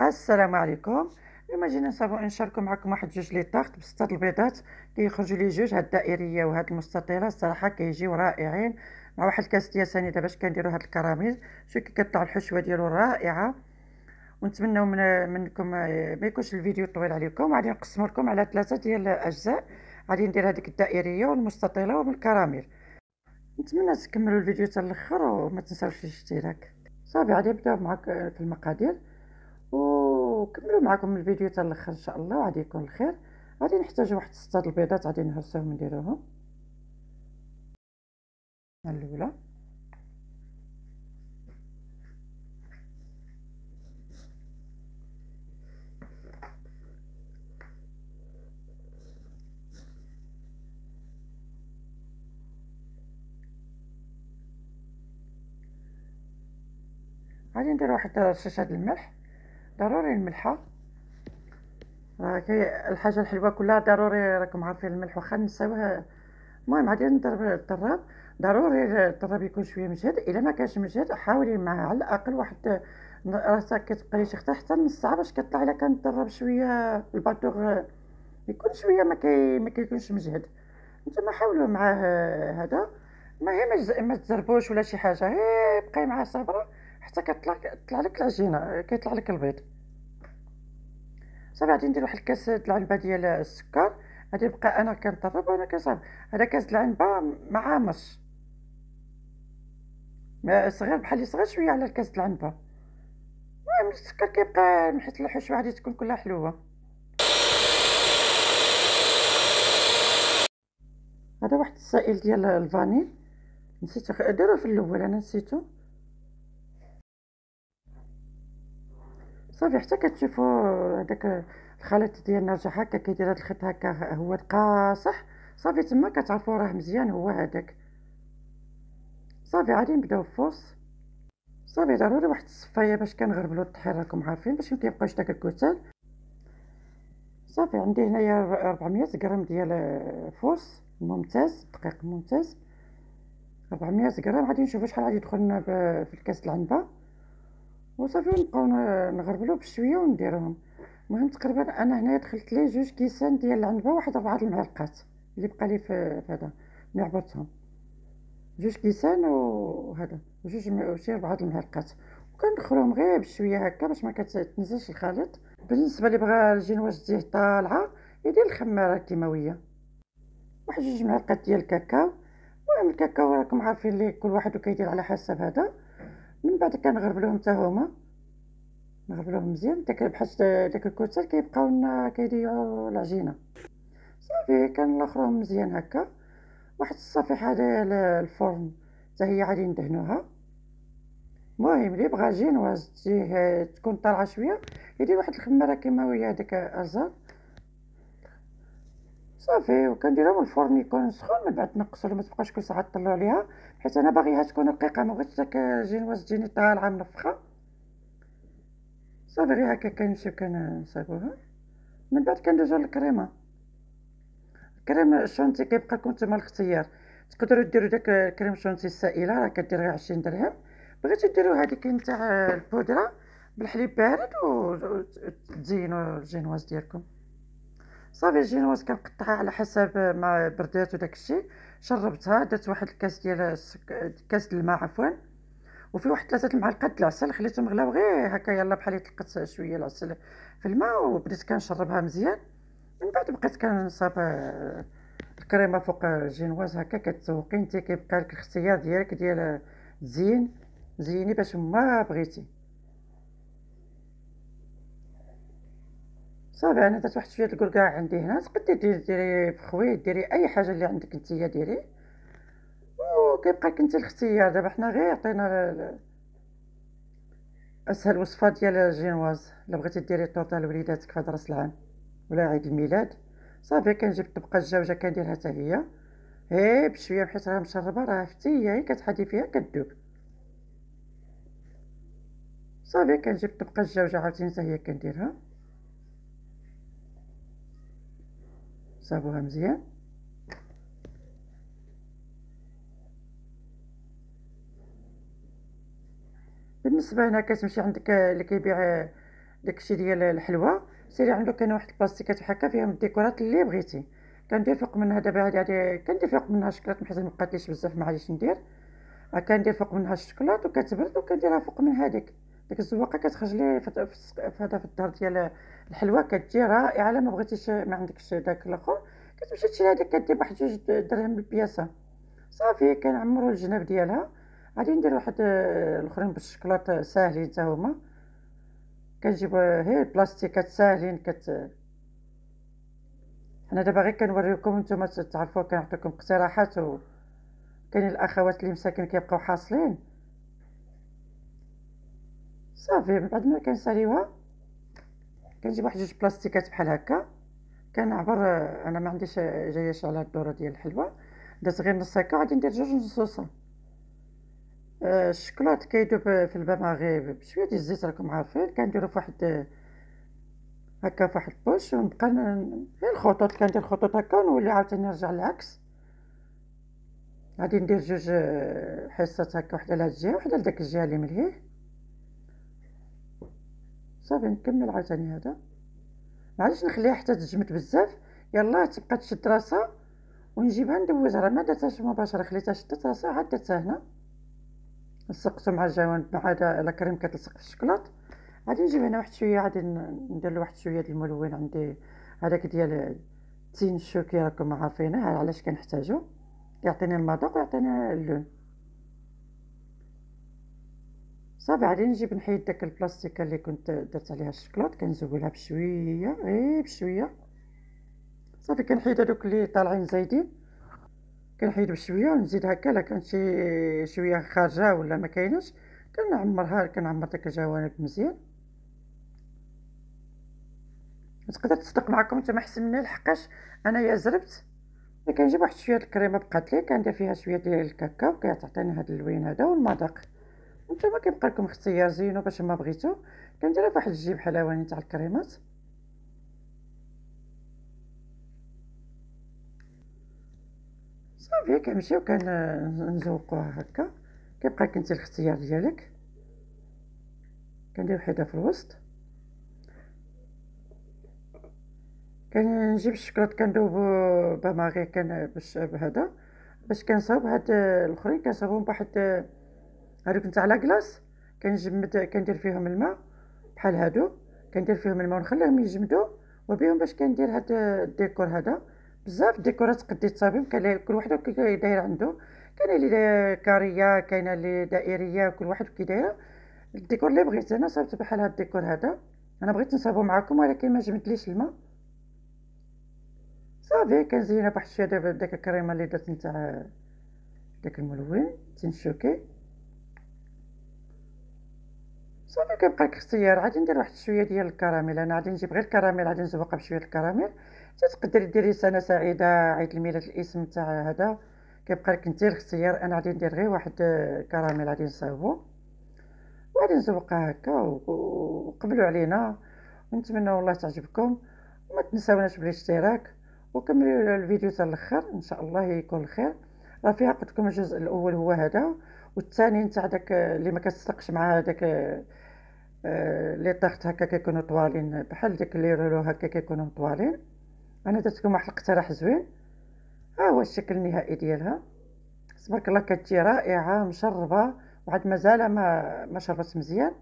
السلام عليكم اليوم جينا نصاوبو نشاركو معكم واحد جوج لي طاخت بسته البيضات كيخرجوا لي جوج هاد الدائريه وهاد المستطيله الصراحه كيجيو رائعين مع واحد الكاس ديال سنيده باش كنديروا هاد الكراميل شوف كي كطلع الحشوه ديالو رائعه ونتمنى من منكم ما يكونش الفيديو طويل عليكم غادي نقسم لكم على ثلاثه ديال الاجزاء غادي ندير هذيك الدائريه والمستطيله والكراميل نتمنى تكملوا الفيديو حتى الاخر وما تنساوش الاشتراك صافي غادي نبداو معك في المقادير وكملوا معكم الفيديو حتى الاخر ان شاء الله وعاد يكون الخير غادي نحتاج واحد سته البيضات غادي نهرسهم نديروهم الاولى غادي ندير واحد رشاشه الملح ضروري الملحة راكي آه، الحاجة الحلوة كلها ضروري راكم عارفين الملح واخا نساوه المهم عادي نضرب الطراب ضروري الطراب يكون شويه مجهد الا ما كانش مجهد حاولي مع على الاقل واحد راسك كتبقى تختا حتى نص ساعه باش كطلع الا كان الطراب شويه الباتوغ آه، يكون شويه ما, كي ما كيكونش مجهد نتوما حاولوا معاه آه، هذا المهم متزربوش ما تزربوش ولا شي حاجه هي بقاي معاه صابره حتى كتطلع كتطلع لك العجينه كيطلع لك البيض صافي غادي ندير واحد الكاس العلبه ديال السكر غادي نبقى انا كنطرب وانا كنصاب هذا كاس العنبه مع مش ما صغير بحال صغير شويه على الكاس العنبه المهم السكر كيبقى حيت الحشوه غادي تكون كلها حلوه هذا واحد السائل ديال الفانيل نسيت نديرو في الاول انا نسيتو صافي حتى كتشوفو هذاك الخليط ديال رجع هكا كيدير هاد الخيط هكا هو القاصح صافي تما كتعرفو راه مزيان هو هذاك صافي غادي نبداو فوس صافي ضروري واحد الصفايه باش كنغربلو الطحين راكم عارفين باش مكيبقاوش داك الكتل صافي عندي هنايا 400 غرام ديال فوس ممتاز دقيق ممتاز 400 غرام غادي نشوفو شحال غادي يدخل في الكاس العنبه وصافي ونبقاو نغربلو بشويه ونديروهم المهم تقريبا انا هنايا دخلت لي جوج كيسان ديال العنبه واحد ربعه المعلقات اللي بقى لي في هذا ملي عبرتهم جوج كيسان وهذا جوج شي ربعه المعلقات وكندخلهم غير بشويه هكا باش ما كتنزلش الخليط بالنسبه اللي بغى الجنواش ديه طالعه يدير الخماره الكيماويه واحد جوج معلقات ديال الكاكاو المهم الكاكاو راكم عارفين ليه كل واحد كيدير على حسب هذا من بعد كنغرب لهم حتى هما نغرب لهم مزيان داك بحال داك الكتل كيبقاو لنا كيضيعوا العجينه صافي كنلاخروهم مزيان هكا واحد الصفيحه ديال الفرن حتى هي غادي ندهنوها المهم اللي بغا جينواز تجيه تكون طالعه شويه يدير واحد الخماره كيماويه هذاك ازار صافي من الفرن يكون سخون من بعد تنقصو ما تبقاش كل ساعه تطلع عليها حيت انا باغيها تكون رقيقه ما بغيتش داك جينواز تجيني طالعه منفخه صافي غير هكا كنمشيو كنصايبوها من بعد كندوزو للكريمه كريم الشونتي كيبقى لكم نتوما الاختيار تقدروا ديروا داك الكريم الشونتي السائله راه كدير غير 20 درهم بغيتو ديرو هذيك نتاع البودره بالحليب بارد وتزينوا الجينواز ديالكم صافي الجينواز كنقطعها على حسب ما بردات وداك الشيء شربتها درت واحد الكاس ديال السك... كاس الماء عفوا وفي واحد ثلاثه ديال العسل خليتهم غلاو غير هكا يلا بحال تلقت شويه العسل في الماء وبديت كنشربها مزيان من بعد بقيت كنصاب آه، الكريمه فوق الجينواز هكا كتسوقي انت كيبقى لك الاختيار ديالك ديال تزين آه، زيني باش ما بغيتي صافي انا درت واحد شويه الكركاع عندي هنا تقدري ديري ديري بخوي ديري اي حاجه اللي عندك نتيا ديري وكيبقى لك انت الاختيار دابا حنا غير عطينا اسهل وصفه ديال الجينواز الا بغيتي ديري طورطه لوليداتك في راس العام ولا عيد الميلاد صافي كنجيب طبقه الجوجه كنديرها حتى هي هي بشويه حيت راه مشربه راه حتى هي كتحدي فيها كدوب صافي كنجيب طبقه الجوجه عاوتاني حتى هي كنديرها صابوها مزيان بالنسبه هنا كتمشي عندك اللي كيبيع داكشي ديال الحلوى سيري عنده كان واحد البلاستيكات بحال فيهم الديكورات اللي بغيتي كندير فوق منها دابا هادي هادي كندير فوق منها الشكلاط حيت بقاتليش بزاف ما عادش ندير آه، كندير فوق منها الشكلاط وكتبرد وكنديرها فوق من هذيك ديك الزواقه كتخرج لي في هذا في الدار ديال الحلوه كتجي رائعه الا ما بغيتيش ما عندكش داك الاخر كتمشي تشري هذيك كدير واحد جوج درهم بالبياسه صافي كنعمرو الجناب ديالها غادي ندير واحد آه، الاخرين بالشكلاط آه، ساهلين حتى هما كنجيب آه، هي البلاستيكات ساهلين كت حنا دابا غير كنوريكم نتوما تعرفوا كنعطيكم اقتراحات و كاين الاخوات اللي مساكن كيبقاو حاصلين صافي من بعد ما كنساليوها كنجيب واحد جوج بلاستيكات بحال هكا كنعبر انا ما عنديش جايه على الدوره ديال الحلوى درت غير نص هكا غادي ندير جوج نصوصه آه، الشكلاط كيدوب في غير بشويه ديال الزيت راكم عارفين كنديرو فواحد هكا فواحد البوش ونبقى غير الخطوط كندير خطوط هكا ونولي عاوتاني نرجع العكس غادي ندير جوج آه، حصات هكا وحده لهاد الجهه وحده لداك الجهه اللي ملهيه صافي نكمل عاوتاني هذا معليش نخليها حتى تجمد بزاف يلا تبقى تشد راسها ونجيبها ندوزها راه ما درتهاش مباشره خليتها شدت راسها عاد درتها هنا لصقته مع الجوانب مع هذا لا كريم كتلصق في الشكلاط غادي نجيب هنا واحد شويه غادي ندير له واحد شويه الملون عندي هذاك ديال التين الشوكي راكم عارفينه علاش كنحتاجو يعطيني المذاق ويعطيني اللون صافي غادي نجيب نحيد داك البلاستيكه اللي كنت درت عليها الشكلاط كنزولها بشويه غير بشويه صافي كنحيد هادوك اللي طالعين زايدين كنحيد بشويه ونزيد هكا الا كانت شي شويه خارجه ولا ما كايناش كنعمرها كنعمر داك الجوانب مزيان تقدر تصدق معكم نتوما احسن مني لحقاش انايا زربت كنجيب واحد شويه الكريمه بقات لي كندير فيها شويه ديال الكاكاو كتعطيني هاد اللوين هذا والمذاق نتوما ما كيبقى لكم اختيار زينو باش ما بغيتو كنديرها فواحد الجيب حلواني تاع الكريمات صافي كنمشيو كنزوقوها هكا كيبقى لك انت الاختيار ديالك كندير وحده في الوسط كنجيب الشكلاط كندوب بماغي كان باش بهذا باش كنصاوب هاد الاخرين كنصاوبهم بواحد هادوك نتاع كلاص كنجمد كندير فيهم الماء بحال هادو كندير فيهم الماء ونخليهم يجمدوا وبيهم باش كندير هاد الديكور هذا بزاف ديكورات قدي الطبيب كل واحد داير عنده كاين اللي كاريه كاينه اللي دائريه كل واحد كي داير الديكور اللي بغيت انا صاوبت بحال هاد الديكور هذا انا بغيت نصاوبو معكم ولكن ما جمدليش الماء صافي كنزينها بواحد الشويه دابا داك الكريمه اللي درت نتاع داك الملون تنشوكي صافي كنبقى كختيار عاد ندير واحد شويه ديال الكراميل انا غادي نجيب غير الكراميل غادي نزوقها بشويه الكراميل تقدر ديري سنه سعيده عيد الميلاد الاسم تاع هذا كيبقى لك انت الاختيار انا غادي ندير غير واحد الكراميل غادي نصاوبو وغادي نزوقها هكا وقبلوا علينا ونتمنى والله تعجبكم وما تنساوناش بالاشتراك وكملوا الفيديو حتى الاخر ان شاء الله يكون الخير راه فيها قلت لكم الجزء الاول هو هذا والثاني نتاع داك اللي ما كتصدقش مع هذاك آه، لي طاخت هكا كيكونوا طوالين بحال ديك لي رولو هكا كيكونوا طوالين انا درتكم واحد الاقتراح زوين ها هو الشكل النهائي ديالها تبارك الله كتجي رائعه مشربه وعاد مازال ما ما شربت مزيان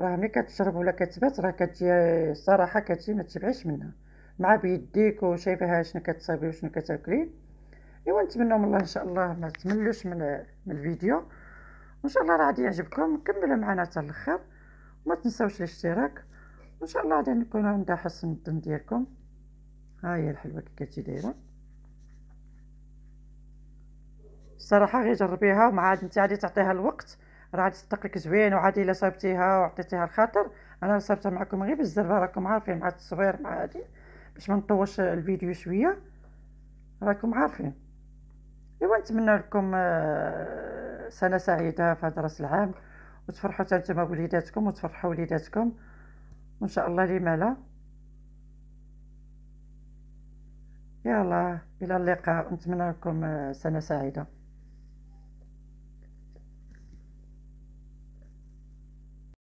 راه ملي كتشرب ولا كتبات راه كتجي الصراحه كتجي ما تشبعيش منها مع بيديك وشايفاها شنو كتصايبي وشنو كتاكلي ايوا نتمنوا من الله ان شاء الله ما تملوش من من الفيديو وان شاء الله راه غادي يعجبكم كملوا معنا حتى الاخر ما تنساوش الاشتراك وان شاء الله غادي نكون عند حسن الظن ديالكم ها هي الحلوه كي كتجي دايره الصراحه غير جربيها ومع عاد انت غادي تعطيها الوقت راه غادي تصدق لك زوين وعادي الا صايبتيها وعطيتيها الخاطر انا صايبتها معكم غير بالزربه راكم عارفين مع التصوير مع هادي باش ما نطولش الفيديو شويه راكم عارفين ايوا نتمنى لكم سنه سعيده في هذا راس العام وتفرحوا حتى نتوما بوليداتكم وتفرحوا وليداتكم وان شاء الله لي مالا يلا الى اللقاء نتمنى لكم سنه سعيده